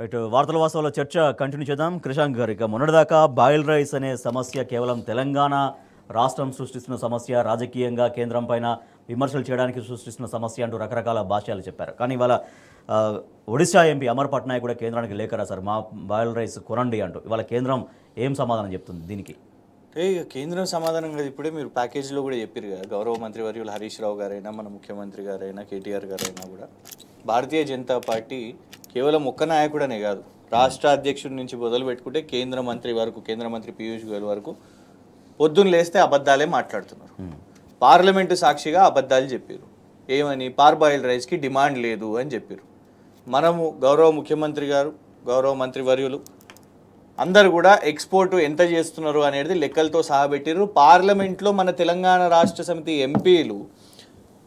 Right వార్తల వాస్తవాల చర్చ continue చేద్దాం క్రిషాంక్ గారు ఇక మొన్నటిదాకా బాయిల్ రైస్ అనే సమస్య కేవలం తెలంగాణ రాష్ట్రం సృష్టిస్తున్న సమస్య రాజకీయంగా కేంద్రం పైన విమర్శలు చేయడానికి సృష్టిస్తున్న సమస్య అంటూ రకరకాల భాష్యాలు చెప్పారు కానీ ఇవాళ ఒడిశా ఎంపీ అమర్ పట్నాయక్ కూడా కేంద్రానికి లేఖ రాశారు మా బాయిల్ రైస్ కొనండి అంటూ ఇవాళ కేంద్రం ఏం సమాధానం చెప్తుంది దీనికి అంటే కేంద్రం సమాధానం కదా ఇప్పుడే మీరు ప్యాకేజీలో కూడా చెప్పారు కదా గౌరవ మంత్రి వర్యులు హరీష్ రావు గారైనా మన ముఖ్యమంత్రి గారైనా కేటీఆర్ గారైనా కూడా భారతీయ జనతా పార్టీ కేవలం ఒక్క నాయకుడనే కాదు రాష్ట్ర అధ్యక్షుడి నుంచి మొదలు పెట్టుకుంటే కేంద్ర మంత్రి వరకు కేంద్ర మంత్రి పీయూష్ గోయల్ వరకు పొద్దున్న లేస్తే అబద్ధాలే మాట్లాడుతున్నారు పార్లమెంటు సాక్షిగా అబద్ధాలు చెప్పారు ఏమని పార్బాయిల్ రైస్కి డిమాండ్ లేదు అని చెప్పారు మనము గౌరవ ముఖ్యమంత్రి గారు గౌరవ మంత్రి వర్యులు అందరు కూడా ఎక్స్పోర్ట్ ఎంత చేస్తున్నారు అనేది లెక్కలతో సహా పెట్టారు పార్లమెంట్లో మన తెలంగాణ రాష్ట్ర సమితి ఎంపీలు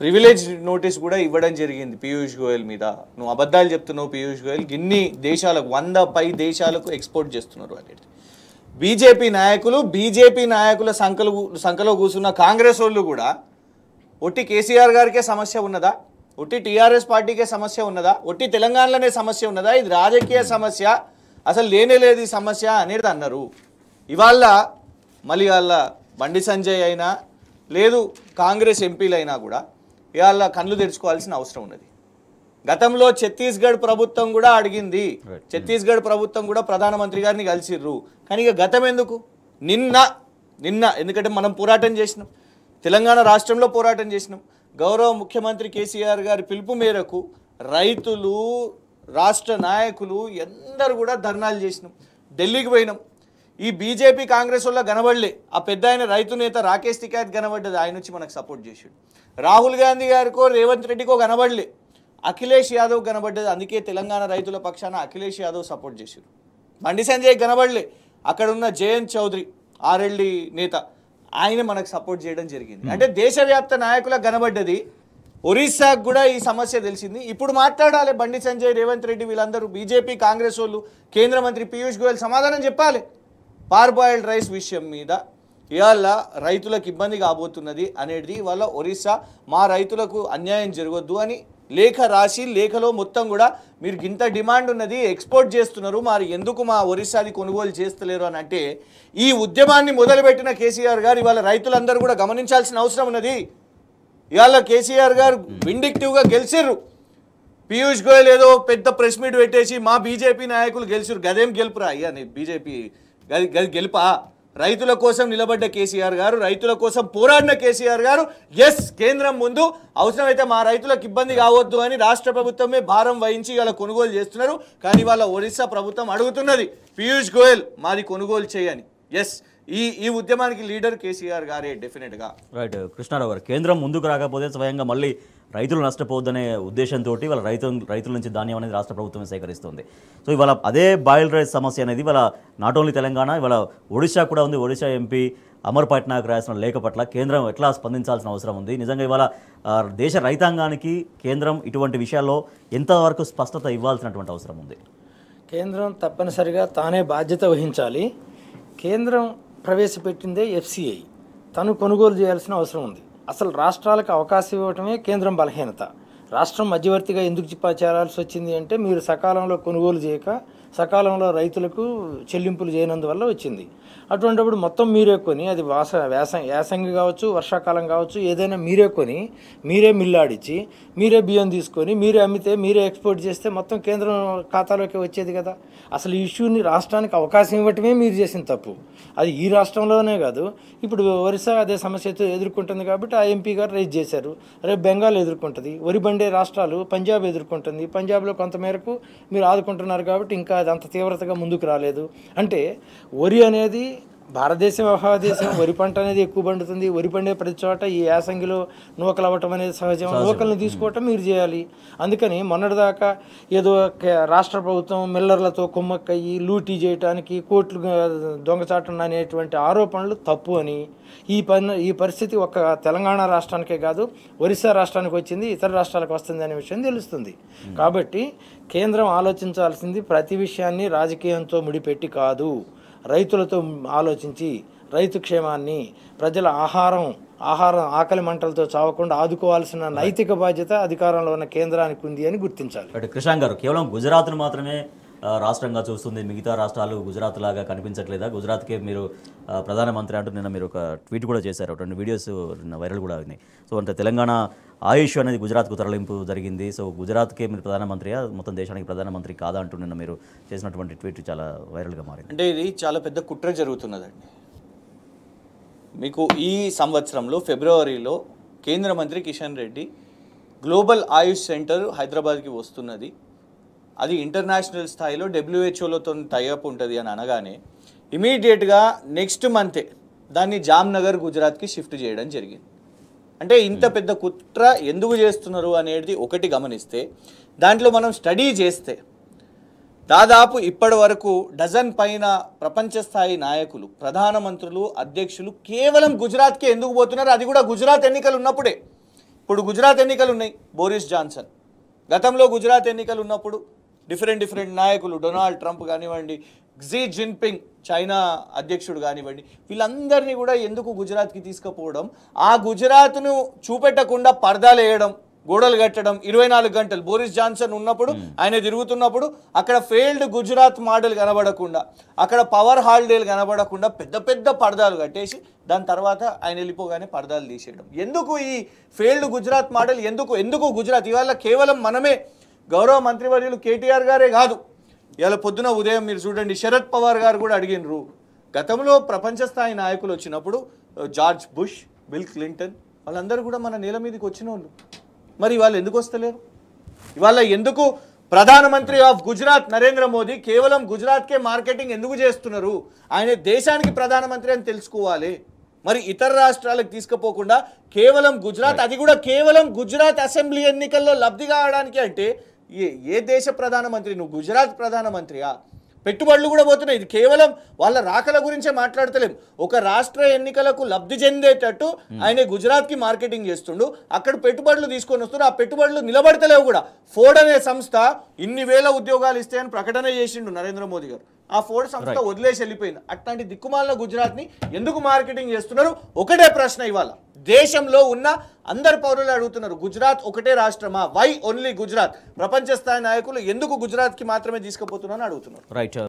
ప్రివిలేజ్ నోటీస్ కూడా ఇవ్వడం జరిగింది పీయూష్ గోయల్ మీద నువ్వు అబద్ధాలు చెప్తున్నావు పీయూష్ గోయల్ ఇన్ని దేశాలకు వంద పై దేశాలకు ఎక్స్పోర్ట్ చేస్తున్నారు అనేది బీజేపీ నాయకులు బీజేపీ నాయకుల సంఖలు సంఖలో కూర్చున్న కాంగ్రెస్ వాళ్ళు కూడా ఒట్టి కేసీఆర్ గారికే సమస్య ఉన్నదా ఒట్టి టీఆర్ఎస్ పార్టీకే సమస్య ఉన్నదా ఒట్టి తెలంగాణలోనే సమస్య ఉన్నదా ఇది రాజకీయ సమస్య అసలు లేనే లేదు ఈ సమస్య అనేది అన్నారు ఇవాళ మళ్ళీ వాళ్ళ బండి సంజయ్ అయినా లేదు కాంగ్రెస్ ఎంపీలైనా కూడా ఇవాళ కళ్ళు తెరుచుకోవాల్సిన అవసరం ఉన్నది గతంలో ఛత్తీస్గఢ్ ప్రభుత్వం కూడా అడిగింది ఛత్తీస్గఢ్ ప్రభుత్వం కూడా ప్రధానమంత్రి గారిని కలిసిర్రు కానీ ఇక గతం ఎందుకు నిన్న నిన్న ఎందుకంటే మనం పోరాటం చేసినాం తెలంగాణ రాష్ట్రంలో పోరాటం చేసినాం గౌరవ ముఖ్యమంత్రి కేసీఆర్ గారి పిలుపు మేరకు రైతులు రాష్ట్ర నాయకులు ఎందరు కూడా ధర్నాలు చేసినాం ఢిల్లీకి పోయినాం ఈ బీజేపీ కాంగ్రెస్ వల్ల కనబడలే ఆ పెద్ద ఆయన రైతు నేత రాకేష్ టికాయత్ కనబడ్డది ఆయన వచ్చి మనకు సపోర్ట్ చేసాడు రాహుల్ గాంధీ గారికో రేవంత్ రెడ్డికో కనబడలే అఖిలేష్ యాదవ్ కనబడ్డది అందుకే తెలంగాణ రైతుల పక్షాన అఖిలేష్ యాదవ్ సపోర్ట్ చేశారు బండి సంజయ్ కనబడలే అక్కడ ఉన్న జయంత్ చౌదరి ఆర్ఎల్డి నేత ఆయన మనకు సపోర్ట్ చేయడం జరిగింది అంటే దేశవ్యాప్త నాయకులకు కనబడ్డది ఒరిస్సాకు కూడా ఈ సమస్య తెలిసింది ఇప్పుడు మాట్లాడాలి బండి సంజయ్ రేవంత్ రెడ్డి వీళ్ళందరూ బీజేపీ కాంగ్రెస్ వాళ్ళు కేంద్ర మంత్రి పీయూష్ గోయల్ సమాధానం చెప్పాలి పార్బాయిల్డ్ రైస్ విషయం మీద ఇవాళ రైతులకు ఇబ్బంది కాబోతున్నది అనేది వాళ్ళ ఒరిస్సా మా రైతులకు అన్యాయం జరగొద్దు అని లేఖ రాసి లేఖలో మొత్తం కూడా మీరు ఇంత డిమాండ్ ఉన్నది ఎక్స్పోర్ట్ చేస్తున్నారు మరి ఎందుకు మా ఒరిస్సాది కొనుగోలు చేస్తలేరు అని అంటే ఈ ఉద్యమాన్ని మొదలుపెట్టిన కేసీఆర్ గారు ఇవాళ రైతులందరూ కూడా గమనించాల్సిన అవసరం ఉన్నది ఇవాళ కేసీఆర్ గారు విండిక్టివ్గా గెలిచిర్రు పీయూష్ గోయల్ ఏదో పెద్ద ప్రెస్ మీట్ పెట్టేసి మా బీజేపీ నాయకులు గెలిచిరు గదేం గెలుపురా అయ్యా బీజేపీ గది గది గెలుప రైతుల కోసం నిలబడ్డ కేసీఆర్ గారు రైతుల కోసం పోరాడిన కేసీఆర్ గారు ఎస్ కేంద్రం ముందు అవసరమైతే మా రైతులకు ఇబ్బంది కావద్దు అని రాష్ట్ర ప్రభుత్వమే భారం వహించి ఇలా కొనుగోలు చేస్తున్నారు కానీ వాళ్ళ ఒరిస్సా ప్రభుత్వం అడుగుతున్నది పీయూష్ గోయల్ మాది కొనుగోలు చేయని ఎస్ ఈ ఈ ఉద్యమానికి లీడర్ కేసీఆర్ గారే డెఫినెట్గా రైట్ కృష్ణారావు గారు కేంద్రం ముందుకు రాకపోతే స్వయంగా మళ్ళీ రైతులు నష్టపోవద్దనే ఉద్దేశంతో వాళ్ళ రైతు రైతుల నుంచి ధాన్యం అనేది రాష్ట్ర ప్రభుత్వం సేకరిస్తుంది సో ఇవాళ అదే బాయిల్ రైస్ సమస్య అనేది ఇవాళ నాట్ ఓన్లీ తెలంగాణ ఇవాళ ఒడిశా కూడా ఉంది ఒడిశా ఎంపీ అమర్ పట్నాయక్ రాసిన లేఖ పట్ల కేంద్రం ఎట్లా స్పందించాల్సిన అవసరం ఉంది నిజంగా ఇవాళ దేశ రైతాంగానికి కేంద్రం ఇటువంటి విషయాల్లో ఎంతవరకు స్పష్టత ఇవ్వాల్సినటువంటి అవసరం ఉంది కేంద్రం తప్పనిసరిగా తానే బాధ్యత వహించాలి కేంద్రం ప్రవేశపెట్టిందే ఎఫ్సిఐ తను కొనుగోలు చేయాల్సిన అవసరం ఉంది అసలు రాష్ట్రాలకు అవకాశం ఇవ్వటమే కేంద్రం బలహీనత రాష్ట్రం మధ్యవర్తిగా ఎందుకు చేరాల్సి వచ్చింది అంటే మీరు సకాలంలో కొనుగోలు చేయక సకాలంలో రైతులకు చెల్లింపులు చేయనందువల్ల వచ్చింది అటువంటిప్పుడు మొత్తం మీరే కొని అది వాస వేసం యాసంగి కావచ్చు వర్షాకాలం కావచ్చు ఏదైనా మీరే కొని మీరే మిల్లాడిచ్చి మీరే బియ్యం తీసుకొని మీరే అమ్మితే మీరే ఎక్స్పోర్ట్ చేస్తే మొత్తం కేంద్రం ఖాతాలోకి వచ్చేది కదా అసలు ఈ ఇష్యూని రాష్ట్రానికి అవకాశం ఇవ్వటమే మీరు చేసిన తప్పు అది ఈ రాష్ట్రంలోనే కాదు ఇప్పుడు ఒరిస్సా అదే సమస్యతో ఎదుర్కొంటుంది కాబట్టి ఆ ఎంపీ గారు రైజ్ చేశారు రేపు బెంగాల్ ఎదుర్కొంటుంది వరి బండే రాష్ట్రాలు పంజాబ్ ఎదుర్కొంటుంది పంజాబ్లో కొంతమేరకు మీరు ఆదుకుంటున్నారు కాబట్టి ఇంకా అది అంత తీవ్రతగా ముందుకు రాలేదు అంటే వరి అనేది భారతదేశం దేశం వరి పంట అనేది ఎక్కువ పండుతుంది వరి పండే ప్రతి చోట ఈ యాసంగిలో నూకలు అవ్వటం అనేది సహజం నూకల్ని తీసుకోవటం మీరు చేయాలి అందుకని మొన్నటిదాకా ఏదో రాష్ట్ర ప్రభుత్వం మిల్లర్లతో కుమ్మక్కయ్యి లూటీ చేయటానికి కోట్లు దొంగచాటం అనేటువంటి ఆరోపణలు తప్పు అని ఈ పని ఈ పరిస్థితి ఒక్క తెలంగాణ రాష్ట్రానికే కాదు ఒరిస్సా రాష్ట్రానికి వచ్చింది ఇతర రాష్ట్రాలకు వస్తుంది అనే విషయం తెలుస్తుంది కాబట్టి కేంద్రం ఆలోచించాల్సింది ప్రతి విషయాన్ని రాజకీయంతో ముడిపెట్టి కాదు రైతులతో ఆలోచించి రైతు క్షేమాన్ని ప్రజల ఆహారం ఆహారం ఆకలి మంటలతో చావకుండా ఆదుకోవాల్సిన నైతిక బాధ్యత అధికారంలో ఉన్న కేంద్రానికి ఉంది అని గుర్తించాలి కృష్ణాంగ్ గారు కేవలం గుజరాత్ను మాత్రమే రాష్ట్రంగా చూస్తుంది మిగతా రాష్ట్రాలు గుజరాత్ లాగా కనిపించట్లేదా గుజరాత్కే మీరు ప్రధానమంత్రి అంటూ నిన్న మీరు ఒక ట్వీట్ కూడా చేశారు రెండు వీడియోస్ వైరల్ కూడా అయింది సో అంటే తెలంగాణ ఆయుష్ అనేది గుజరాత్కు తరలింపు జరిగింది సో గుజరాత్కే మీరు ప్రధానమంత్రియా మొత్తం దేశానికి ప్రధానమంత్రి కాదా అంటూ నిన్న మీరు చేసినటువంటి ట్వీట్ చాలా వైరల్గా మారింది అంటే ఇది చాలా పెద్ద కుట్ర జరుగుతున్నదండి మీకు ఈ సంవత్సరంలో ఫిబ్రవరిలో కేంద్ర మంత్రి కిషన్ రెడ్డి గ్లోబల్ ఆయుష్ సెంటర్ హైదరాబాద్కి వస్తున్నది అది ఇంటర్నేషనల్ స్థాయిలో డబ్ల్యూహెచ్ఓలతో టైఅప్ ఉంటుంది అని అనగానే ఇమీడియట్గా నెక్స్ట్ మంతే దాన్ని జామ్నగర్ గుజరాత్కి షిఫ్ట్ చేయడం జరిగింది అంటే ఇంత hmm. పెద్ద కుట్ర ఎందుకు చేస్తున్నారు అనేది ఒకటి గమనిస్తే దాంట్లో మనం స్టడీ చేస్తే దాదాపు ఇప్పటి వరకు డజన్ పైన ప్రపంచ స్థాయి నాయకులు ప్రధానమంత్రులు అధ్యక్షులు కేవలం గుజరాత్కే ఎందుకు పోతున్నారు అది కూడా గుజరాత్ ఎన్నికలు ఉన్నప్పుడే ఇప్పుడు గుజరాత్ ఎన్నికలు ఉన్నాయి బోరిస్ జాన్సన్ గతంలో గుజరాత్ ఎన్నికలు ఉన్నప్పుడు డిఫరెంట్ డిఫరెంట్ నాయకులు డొనాల్డ్ ట్రంప్ కానివ్వండి జీ జిన్పింగ్ చైనా అధ్యక్షుడు కానివ్వండి వీళ్ళందరినీ కూడా ఎందుకు గుజరాత్కి తీసుకుపోవడం ఆ గుజరాత్ను చూపెట్టకుండా పర్దాలు వేయడం గోడలు కట్టడం ఇరవై నాలుగు గంటలు బోరిస్ జాన్సన్ ఉన్నప్పుడు ఆయన తిరుగుతున్నప్పుడు అక్కడ ఫెయిల్డ్ గుజరాత్ మోడల్ కనబడకుండా అక్కడ పవర్ హాలిడేలు కనబడకుండా పెద్ద పెద్ద పర్దాలు కట్టేసి దాని తర్వాత ఆయన వెళ్ళిపోగానే పర్దాలు తీసేయడం ఎందుకు ఈ ఫెయిల్డ్ గుజరాత్ మోడల్ ఎందుకు ఎందుకు గుజరాత్ ఇవాళ కేవలం మనమే గౌరవ మంత్రివర్యులు కేటీఆర్ గారే కాదు ఇవాళ పొద్దున ఉదయం మీరు చూడండి శరద్ పవార్ గారు కూడా అడిగినరు గతంలో ప్రపంచ స్థాయి నాయకులు వచ్చినప్పుడు జార్జ్ బుష్ బిల్ క్లింటన్ వాళ్ళందరూ కూడా మన నేల మీదకి వచ్చిన వాళ్ళు మరి ఇవాళ ఎందుకు వస్తలేరు ఇవాళ ఎందుకు ప్రధానమంత్రి ఆఫ్ గుజరాత్ నరేంద్ర మోదీ కేవలం గుజరాత్కే మార్కెటింగ్ ఎందుకు చేస్తున్నారు ఆయన దేశానికి ప్రధానమంత్రి అని తెలుసుకోవాలి మరి ఇతర రాష్ట్రాలకు తీసుకుపోకుండా కేవలం గుజరాత్ అది కూడా కేవలం గుజరాత్ అసెంబ్లీ ఎన్నికల్లో లబ్ధి కావడానికి అంటే ఏ ఏ దేశ ప్రధానమంత్రి నువ్వు గుజరాత్ ప్రధానమంత్రియా పెట్టుబడులు కూడా పోతున్నాయి ఇది కేవలం వాళ్ళ రాకల గురించే మాట్లాడతలేం ఒక రాష్ట్ర ఎన్నికలకు లబ్ధి చెందేటట్టు ఆయన గుజరాత్కి మార్కెటింగ్ చేస్తుండు అక్కడ పెట్టుబడులు తీసుకొని వస్తుండ్రు ఆ పెట్టుబడులు నిలబడతలేవు కూడా ఫోర్డ్ అనే సంస్థ ఇన్ని వేల ఉద్యోగాలు ఇస్తాయని ప్రకటన చేసిండు నరేంద్ర మోదీ గారు ఆ ఫోర్డ్ సంస్థ వదిలేసి వెళ్ళిపోయింది అట్లాంటి దిక్కుమాలిన గుజరాత్ని ఎందుకు మార్కెటింగ్ చేస్తున్నారు ఒకటే ప్రశ్న ఇవాళ దేశంలో ఉన్న అందరు పౌరులు అడుగుతున్నారు గుజరాత్ ఒకటే రాష్ట్రమా వై ఓన్లీ గుజరాత్ ప్రపంచ స్థాయి నాయకులు ఎందుకు గుజరాత్కి మాత్రమే తీసుకుపోతున్నారని అడుగుతున్నారు రైట్